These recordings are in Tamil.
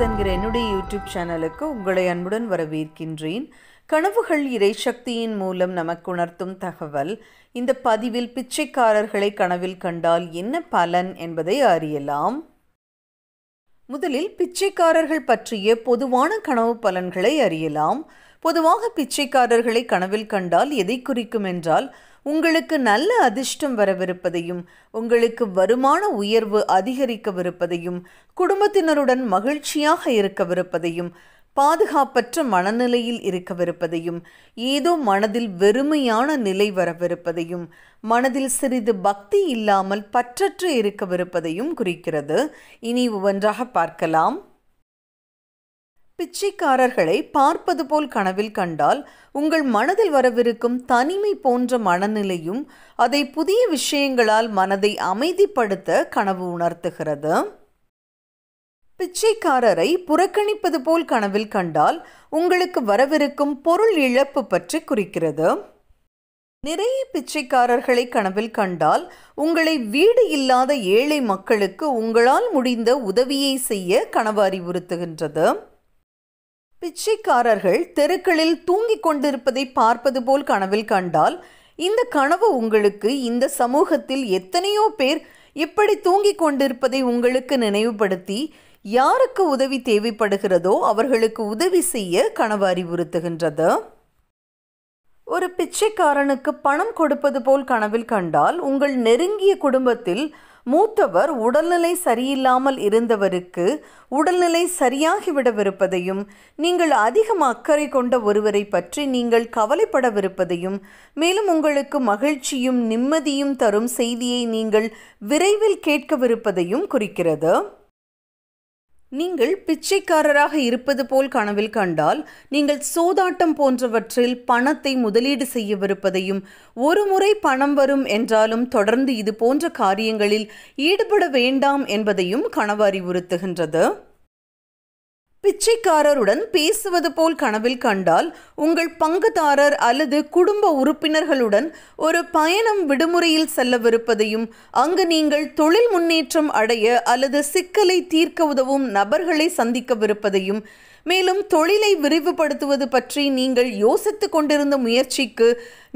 ட்ரீம்ஸ் என்கிற என்னுடைய யூடியூப் சேனலுக்கு உங்களை அன்புடன் வரவேற்கின்றேன் கனவுகள் இறை சக்தியின் மூலம் நமக்கு உணர்த்தும் தகவல் இந்த பதிவில் பிச்சைக்காரர்களை கனவில் கண்டால் என்ன பலன் என்பதை அறியலாம் முதலில் பிச்சைக்காரர்கள் பற்றிய பொதுவான கனவு பலன்களை அறியலாம் பொதுவாக பிச்சைக்காரர்களை கனவில் கண்டால் எதை குறிக்கும் என்றால் உங்களுக்கு நல்ல அதிர்ஷ்டம் வரவிருப்பதையும் உங்களுக்கு வருமான உயர்வு அதிகரிக்கவிருப்பதையும் குடும்பத்தினருடன் மகிழ்ச்சியாக இருக்கவிருப்பதையும் பாதுகாப்பற்ற மனநிலையில் இருக்கவிருப்பதையும் ஏதோ மனதில் வெறுமையான நிலை வரவிருப்பதையும் மனதில் சிறிது பக்தி இல்லாமல் பற்றற்று இருக்கவிருப்பதையும் குறிக்கிறது இனி ஒவ்வொன்றாக பார்க்கலாம் பிச்சைக்காரர்களை பார்ப்பது போல் கனவில் கண்டால் உங்கள் மனதில் வரவிருக்கும் தனிமை போன்ற மனநிலையும் அதை புதிய விஷயங்களால் மனதை அமைதிப்படுத்த கனவு உணர்த்துகிறது பிச்சைக்காரரை புறக்கணிப்பது போல் கனவில் கண்டால் உங்களுக்கு வரவிருக்கும் பொருள் இழப்பு பற்றி குறிக்கிறது நிறைய பிச்சைக்காரர்களை கனவில் கண்டால் உங்களை வீடு இல்லாத ஏழை மக்களுக்கு உங்களால் முடிந்த உதவியை செய்ய கனவு அறிவுறுத்துகின்றது பிச்சைக்காரர்கள் தெருக்களில் தூங்கிக் கொண்டிருப்பதை பார்ப்பது போல் கனவில் கண்டால் இந்த கனவு உங்களுக்கு இந்த சமூகத்தில் எத்தனையோ பேர் இப்படி தூங்கிக் கொண்டிருப்பதை உங்களுக்கு நினைவுபடுத்தி யாருக்கு உதவி தேவைப்படுகிறதோ அவர்களுக்கு உதவி செய்ய கனவு அறிவுறுத்துகின்றது ஒரு பிச்சைக்காரனுக்கு பணம் கொடுப்பது போல் கனவில் கண்டால் உங்கள் நெருங்கிய குடும்பத்தில் மூத்தவர் உடல்நிலை சரியில்லாமல் இருந்தவருக்கு உடல்நிலை சரியாகிவிடவிருப்பதையும் நீங்கள் அதிகம் அக்கறை கொண்ட ஒருவரை பற்றி நீங்கள் கவலைப்படவிருப்பதையும் மேலும் உங்களுக்கு மகிழ்ச்சியும் நிம்மதியும் தரும் செய்தியை நீங்கள் விரைவில் கேட்கவிருப்பதையும் குறிக்கிறது நீங்கள் பிச்சைக்காரராக இருப்பது போல் கனவில் கண்டால் நீங்கள் சூதாட்டம் போன்றவற்றில் பணத்தை முதலீடு செய்யவிருப்பதையும் ஒரு முறை பணம் வரும் என்றாலும் தொடர்ந்து இது போன்ற காரியங்களில் ஈடுபட வேண்டாம் என்பதையும் கனவு அறிவுறுத்துகின்றது பிச்சைக்காரருடன் பேசுவது போல் கனவில் கண்டால் உங்கள் பங்குதாரர் அல்லது குடும்ப உறுப்பினர்களுடன் ஒரு பயணம் விடுமுறையில் செல்லவிருப்பதையும் அங்கு நீங்கள் தொழில் முன்னேற்றம் அடைய அல்லது சிக்கலை தீர்க்க உதவும் நபர்களை சந்திக்கவிருப்பதையும் மேலும் தொழிலை விரிவுபடுத்துவது பற்றி நீங்கள் யோசித்து கொண்டிருந்த முயற்சிக்கு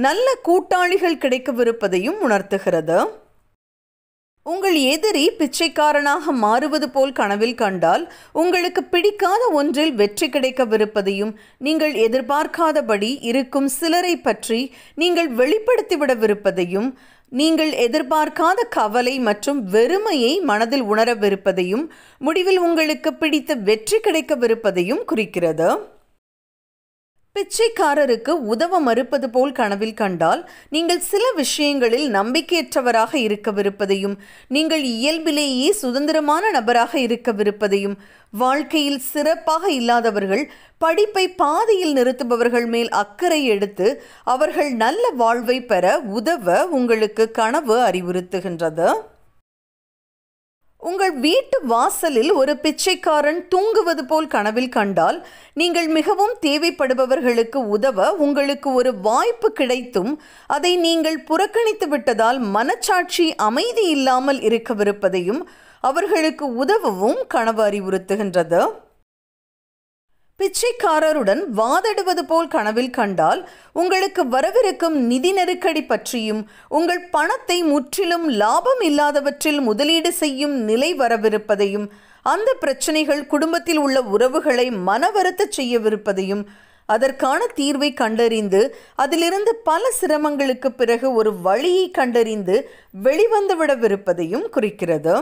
நல்ல கூட்டாளிகள் கிடைக்கவிருப்பதையும் உணர்த்துகிறது உங்கள் எதிரி பிச்சைக்காரனாக மாறுவது போல் கனவில் கண்டால் உங்களுக்கு பிடிக்காத ஒன்றில் வெற்றி கிடைக்கவிருப்பதையும் நீங்கள் எதிர்பார்க்காதபடி இருக்கும் சிலரை பற்றி நீங்கள் வெளிப்படுத்திவிடவிருப்பதையும் நீங்கள் எதிர்பார்க்காத கவலை மற்றும் வெறுமையை மனதில் உணரவிருப்பதையும் முடிவில் உங்களுக்கு பிடித்த வெற்றி கிடைக்கவிருப்பதையும் குறிக்கிறது பிச்சைக்காரருக்கு உதவ மறுப்பது போல் கனவில் கண்டால் நீங்கள் சில விஷயங்களில் நம்பிக்கையற்றவராக இருக்கவிருப்பதையும் நீங்கள் இயல்பிலேயே சுதந்திரமான நபராக இருக்கவிருப்பதையும் வாழ்க்கையில் சிறப்பாக இல்லாதவர்கள் படிப்பை பாதியில் நிறுத்துபவர்கள் மேல் அக்கறை எடுத்து அவர்கள் நல்ல வாழ்வை பெற உதவ உங்களுக்கு கனவு அறிவுறுத்துகின்றது உங்கள் வீட்டு வாசலில் ஒரு பிச்சைக்காரன் தூங்குவது போல் கனவில் கண்டால் நீங்கள் மிகவும் தேவைப்படுபவர்களுக்கு உதவ உங்களுக்கு ஒரு வாய்ப்பு கிடைத்தும் அதை நீங்கள் புறக்கணித்து விட்டதால் மனச்சாட்சி அமைதி இல்லாமல் இருக்கவிருப்பதையும் அவர்களுக்கு உதவவும் கனவு அறிவுறுத்துகின்றது பிச்சைக்காரருடன் வாதிடுவது போல் கனவில் கண்டால் உங்களுக்கு வரவிருக்கும் நிதி நெருக்கடி பற்றியும் உங்கள் பணத்தை முற்றிலும் லாபம் இல்லாதவற்றில் முதலீடு செய்யும் நிலை வரவிருப்பதையும் அந்த பிரச்சனைகள் குடும்பத்தில் உள்ள உறவுகளை மனவருத்த செய்யவிருப்பதையும் அதற்கான தீர்வை கண்டறிந்து அதிலிருந்து பல சிரமங்களுக்கு பிறகு ஒரு வழியை கண்டறிந்து வெளிவந்துவிடவிருப்பதையும் குறிக்கிறது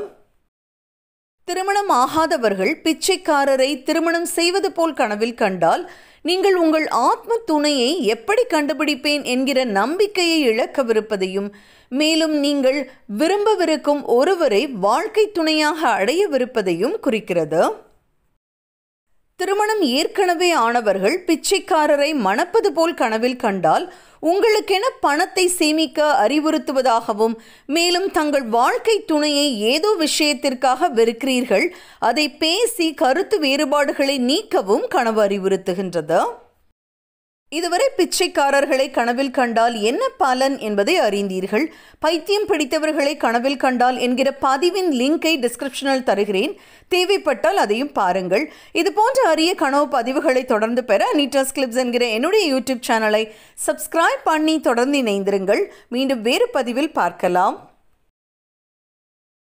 திருமணம் ஆகாதவர்கள் பிச்சைக்காரரை திருமணம் செய்வது போல் கனவில் கண்டால் நீங்கள் உங்கள் ஆத்ம துணையை எப்படி கண்டுபிடிப்பேன் என்கிற நம்பிக்கையை இழக்கவிருப்பதையும் மேலும் நீங்கள் விரும்பவிருக்கும் ஒருவரை வாழ்க்கை துணையாக அடையவிருப்பதையும் குறிக்கிறது திருமணம் ஏற்கனவே ஆனவர்கள் பிச்சைக்காரரை மணப்பது போல் கனவில் கண்டால் உங்களுக்கென பணத்தை சேமிக்க அறிவுறுத்துவதாகவும் மேலும் தங்கள் வாழ்க்கை துணையை ஏதோ விஷயத்திற்காக வெறுக்கிறீர்கள் அதை பேசி கருத்து வேறுபாடுகளை நீக்கவும் கனவு அறிவுறுத்துகின்றது இதுவரை பிச்சைக்காரர்களை கனவில் கண்டால் என்ன பலன் என்பதை அறிந்தீர்கள் பைத்தியம் பிடித்தவர்களை கனவில் கண்டால் என்கிற பதிவின் லிங்கை டிஸ்கிரிப்ஷனில் தருகிறேன் தேவைப்பட்டால் அதையும் பாருங்கள் இது போன்ற அரிய கனவு பதிவுகளை தொடர்ந்து பெற நீட்டாஸ் கிளிப்ஸ் என்கிற என்னுடைய யூடியூப் சேனலை சப்ஸ்கிரைப் பண்ணி தொடர்ந்து இணைந்திருங்கள் மீண்டும் வேறு பதிவில் பார்க்கலாம்